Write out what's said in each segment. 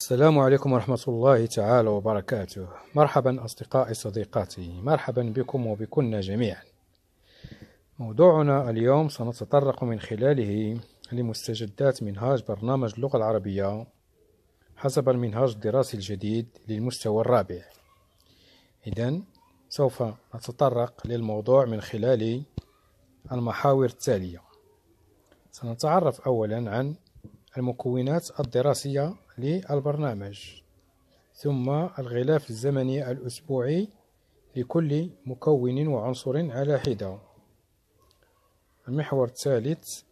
السلام عليكم ورحمة الله تعالى وبركاته مرحبا أصدقائي صديقاتي مرحبا بكم وبكنا جميعا موضوعنا اليوم سنتطرق من خلاله لمستجدات منهاج برنامج اللغة العربية حسب المنهاج الدراسي الجديد للمستوى الرابع إذا سوف نتطرق للموضوع من خلال المحاور التالية سنتعرف أولا عن المكونات الدراسية للبرنامج ثم الغلاف الزمني الأسبوعي لكل مكون وعنصر على حدة المحور الثالث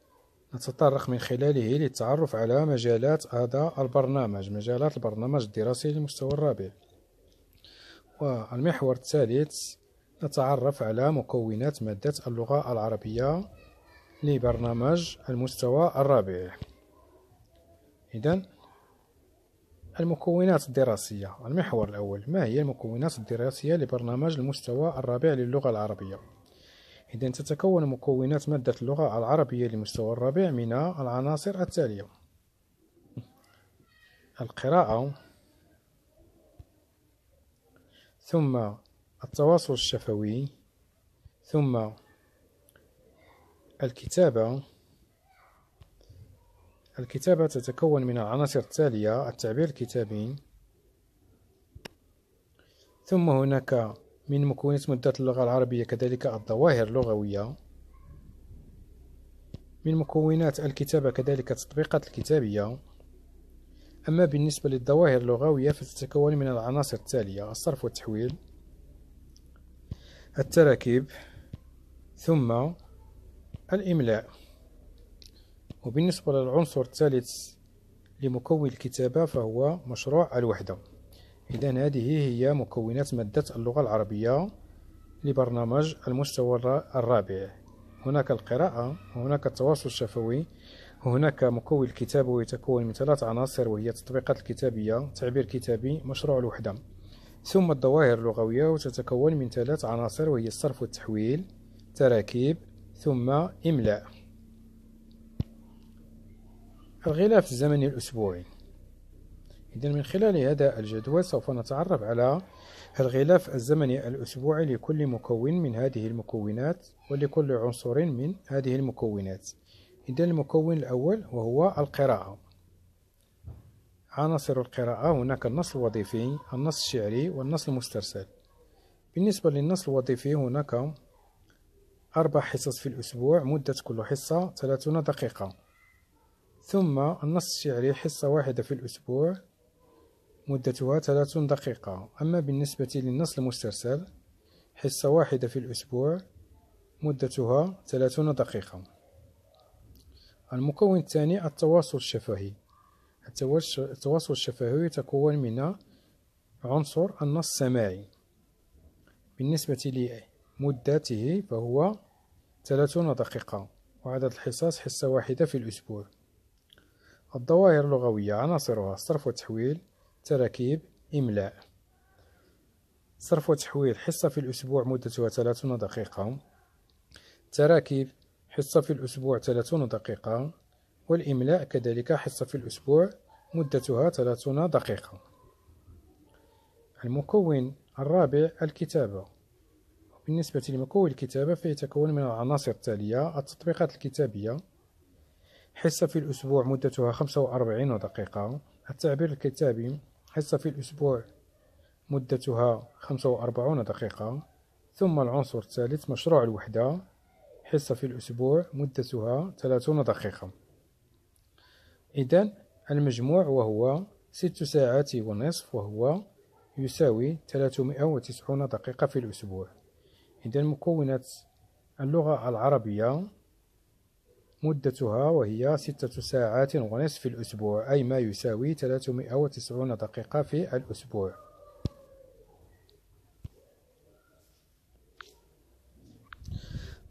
نتطرق من خلاله للتعرف على مجالات هذا البرنامج مجالات البرنامج الدراسي للمستوى الرابع والمحور الثالث نتعرف على مكونات مادة اللغة العربية لبرنامج المستوى الرابع إذا المكونات الدراسية المحور الأول ما هي المكونات الدراسية لبرنامج المستوى الرابع للغة العربية إذا تتكون مكونات مادة اللغة العربية للمستوى الرابع من العناصر التالية القراءة ثم التواصل الشفوي ثم الكتابة الكتابة تتكون من العناصر التالية التعبير الكتابي ثم هناك من مكونات مدة اللغة العربية كذلك الظواهر اللغوية من مكونات الكتابة كذلك التطبيقات الكتابية أما بالنسبة للظواهر اللغوية فتتكون من العناصر التالية الصرف والتحويل التراكيب ثم الإملاء وبالنسبة للعنصر الثالث لمكون الكتابة فهو مشروع الوحدة إذا هذه هي مكونات مادة اللغة العربية لبرنامج المستوى الرابع هناك القراءة وهناك التواصل الشفوي وهناك مكون الكتابة ويتكون من ثلاث عناصر وهي التطبيقات الكتابية تعبير كتابي مشروع الوحدة ثم الظواهر اللغوية وتتكون من ثلاث عناصر وهي الصرف والتحويل تراكيب ثم إملاء الغلاف الزمني الأسبوعي إذا من خلال هذا الجدول سوف نتعرف على الغلاف الزمني الأسبوعي لكل مكون من هذه المكونات ولكل عنصر من هذه المكونات إذا المكون الأول وهو القراءة عناصر القراءة هناك النص الوظيفي النص الشعري والنص المسترسل بالنسبة للنص الوظيفي هناك أربع حصص في الأسبوع مدة كل حصة 30 دقيقة ثم النص الشعري حصة واحدة في الأسبوع مدتها 30 دقيقة أما بالنسبة للنص المسترسل حصة واحدة في الأسبوع مدتها 30 دقيقة المكون الثاني التواصل الشفهي التواصل الشفهي يتكون من عنصر النص السماعي بالنسبة لمدته فهو 30 دقيقة وعدد الحصص حصة واحدة في الأسبوع الظواهر اللغوية عناصرها صرف وتحويل تراكيب إملاء صرف وتحويل حصة في الأسبوع مدتها 30 دقيقة تراكيب حصة في الأسبوع 30 دقيقة والإملاء كذلك حصة في الأسبوع مدتها 30 دقيقة المكون الرابع الكتابة بالنسبة لمكون الكتابة فيتكون من العناصر التالية التطبيقات الكتابية حصة في الأسبوع مدتها 45 دقيقة التعبير الكتابي حصة في الأسبوع مدتها 45 دقيقة ثم العنصر الثالث مشروع الوحدة حصة في الأسبوع مدتها 30 دقيقة إذا المجموع وهو ست ساعات ونصف وهو يساوي 390 دقيقة في الأسبوع إذا مكونات اللغة العربية مدتها وهي ستة ساعات ونصف في الأسبوع أي ما يساوي 390 دقيقة في الأسبوع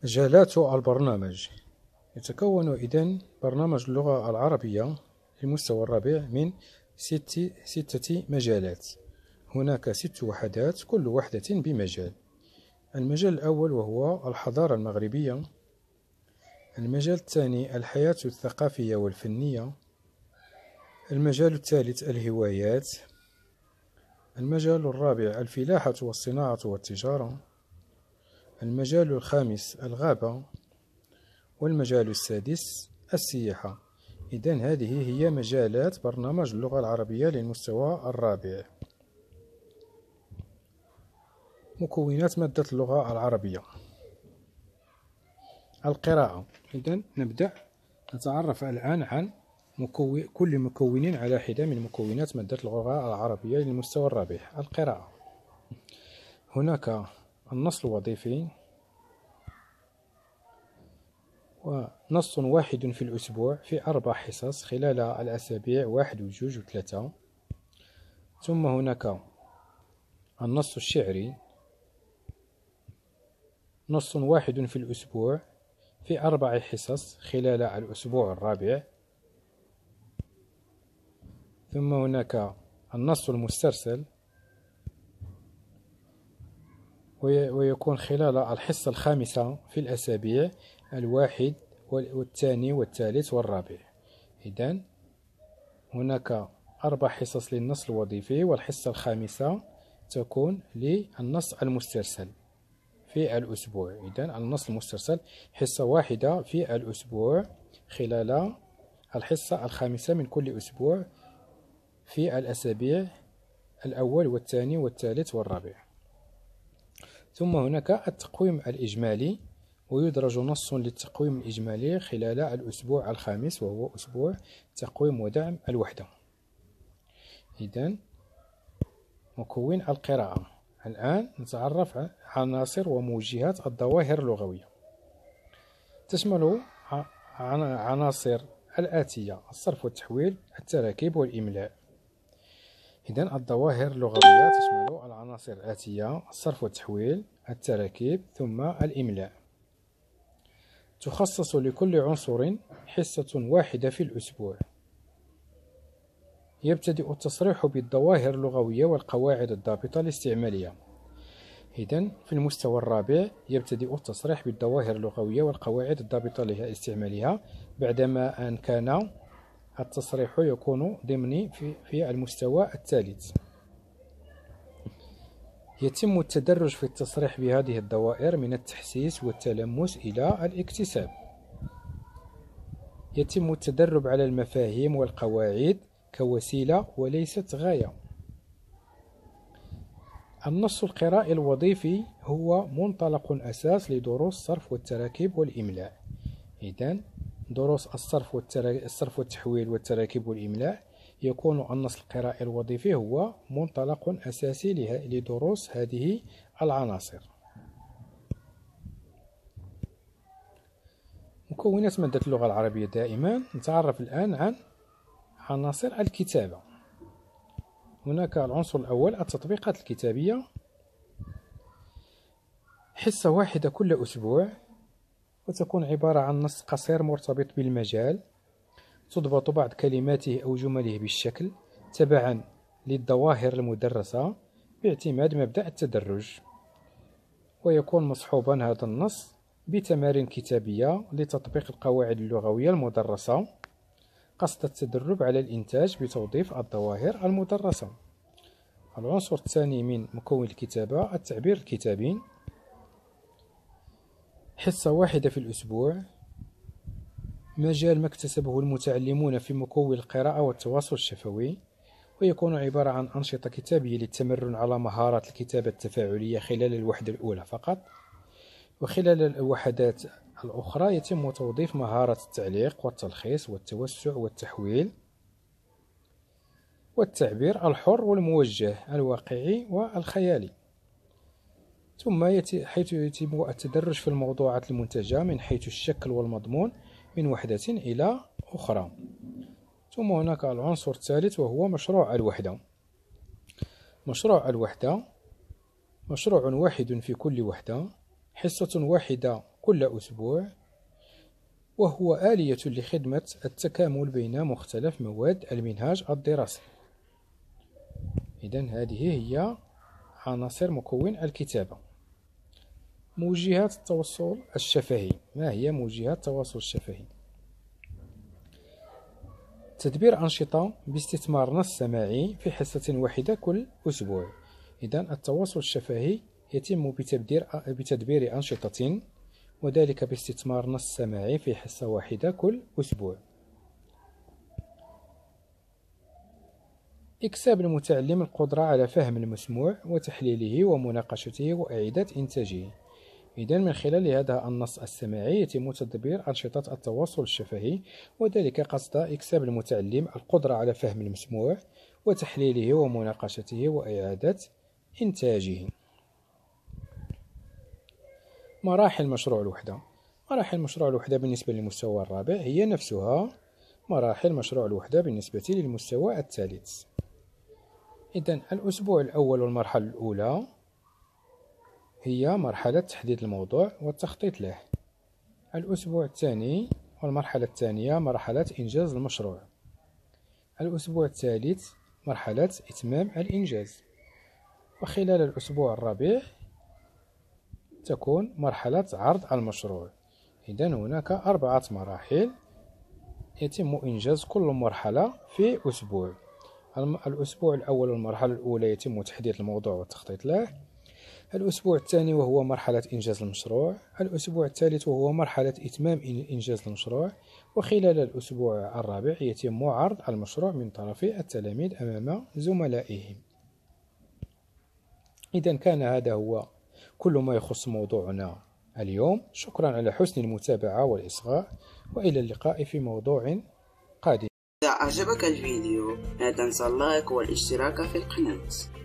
مجالات البرنامج يتكون إذن برنامج اللغة العربية المستوى الرابع من ست ستة مجالات هناك ست وحدات كل وحدة بمجال المجال الأول وهو الحضارة المغربية المجال الثاني الحياة الثقافية والفنية المجال الثالث الهوايات المجال الرابع الفلاحة والصناعة والتجارة المجال الخامس الغابة والمجال السادس السياحة إذا هذه هي مجالات برنامج اللغة العربية للمستوى الرابع مكونات مادة اللغة العربية القراءة إذا نبدأ نتعرف الآن عن مكو... كل مكون على حدة من مكونات مادة اللغة العربية للمستوى الرابع القراءة هناك النص الوظيفي ونص واحد في الأسبوع في أربع حصص خلال الأسابيع واحد وجوج وثلاثة ثم هناك النص الشعري نص واحد في الأسبوع في أربع حصص خلال الأسبوع الرابع ثم هناك النص المسترسل ويكون خلال الحصة الخامسة في الأسابيع الواحد والثاني والثالث والرابع إذن هناك أربع حصص للنص الوظيفي والحصة الخامسة تكون للنص المسترسل في الأسبوع إذن النص المسترسل حصة واحدة في الأسبوع خلال الحصة الخامسة من كل أسبوع في الأسابيع الأول والثاني والثالث والرابع ثم هناك التقويم الإجمالي ويدرج نص للتقويم الإجمالي خلال الأسبوع الخامس وهو أسبوع تقويم ودعم الوحدة إذا مكون القراءة الآن نتعرف على عناصر وموجهات الظواهر اللغوية تشمل عناصر الآتية الصرف والتحويل التراكيب والإملاء إذا الظواهر اللغوية تشمل العناصر الآتية الصرف والتحويل التراكيب ثم الإملاء تخصص لكل عنصر حصة واحدة في الأسبوع يبتدئ التصريح بالظواهر اللغوية والقواعد الضابطة الاستعمالية إذن في المستوى الرابع يبتدئ التصريح بالظواهر اللغوية والقواعد الضابطة الاستعمالية بعدما أن كان التصريح يكون ضمني في المستوى الثالث يتم التدرج في التصريح بهذه الدوائر من التحسيس والتلمس إلى الاكتساب يتم التدرب على المفاهيم والقواعد كوسيلة وليست غاية النص القرائي الوظيفي هو منطلق أساس لدروس الصرف والتراكيب والإملاء إذن دروس الصرف, الصرف والتحويل والتراكيب والإملاء يكون النص القرائي الوظيفي هو منطلق أساسي لدروس هذه العناصر مكونات مادة اللغة العربية دائما نتعرف الآن عن عناصر الكتابة هناك العنصر الأول التطبيقات الكتابية حصة واحدة كل أسبوع وتكون عبارة عن نص قصير مرتبط بالمجال تضبط بعض كلماته أو جمله بالشكل تبعا للظواهر المدرسة باعتماد مبدأ التدرج ويكون مصحوبا هذا النص بتمارين كتابية لتطبيق القواعد اللغوية المدرسة قصد التدرب على الإنتاج بتوظيف الظواهر المدرسة العنصر الثاني من مكون الكتابة التعبير الكتابي حصة واحدة في الأسبوع مجال ما اكتسبه المتعلمون في مكون القراءة والتواصل الشفوي ويكون عبارة عن أنشطة كتابية للتمرن على مهارة الكتابة التفاعلية خلال الوحدة الأولى فقط وخلال الوحدات الأخرى يتم توظيف مهارة التعليق والتلخيص والتوسع والتحويل والتعبير الحر والموجه الواقعي والخيالي ثم حيث يتم التدرج في الموضوعات المنتجة من حيث الشكل والمضمون من وحدة إلى أخرى ثم هناك العنصر الثالث وهو مشروع الوحدة مشروع الوحدة مشروع واحد في كل وحدة حصة واحدة كل أسبوع وهو آلية لخدمة التكامل بين مختلف مواد المنهاج الدراسي إذن هذه هي عناصر مكون الكتابة موجهات التواصل الشفهي ما هي موجهات التواصل الشفهي تدبير أنشطة باستثمار نص سماعي في حصة واحدة كل أسبوع إذا التواصل الشفهي يتم بتدبير بتدبير أنشطة وذلك باستثمار نص سماعي في حصة واحدة كل أسبوع إكساب المتعلم القدرة على فهم المسموع وتحليله ومناقشته وإعادة إنتاجه إذا من خلال هذا النص السماعي يتم تدبير أنشطة التواصل الشفهي وذلك قصد إكساب المتعلم القدرة على فهم المسموع وتحليله ومناقشته وإعادة إنتاجه مراحل مشروع الوحدة مراحل مشروع الوحدة بالنسبة للمستوى الرابع هي نفسها مراحل مشروع الوحدة بالنسبة للمستوى الثالث إذا الأسبوع الأول والمرحلة الأولى هي مرحلة تحديد الموضوع والتخطيط له الأسبوع الثاني والمرحلة الثانية مرحلة إنجاز المشروع الأسبوع الثالث مرحلة إتمام الإنجاز وخلال الأسبوع الرابع تكون مرحلة عرض المشروع إذا هناك أربعة مراحل يتم إنجاز كل مرحلة في أسبوع الأسبوع الأول المرحلة الأولى يتم تحديد الموضوع والتخطيط له الأسبوع الثاني وهو مرحلة إنجاز المشروع الأسبوع الثالث وهو مرحلة إتمام إنجاز المشروع وخلال الأسبوع الرابع يتم عرض المشروع من طرف التلاميذ أمام زملائهم إذا كان هذا هو كل ما يخص موضوعنا اليوم شكرا على حسن المتابعة والإصغاء وإلى اللقاء في موضوع قادم إذا أعجبك الفيديو لا تنسى اللايك والاشتراك في القناة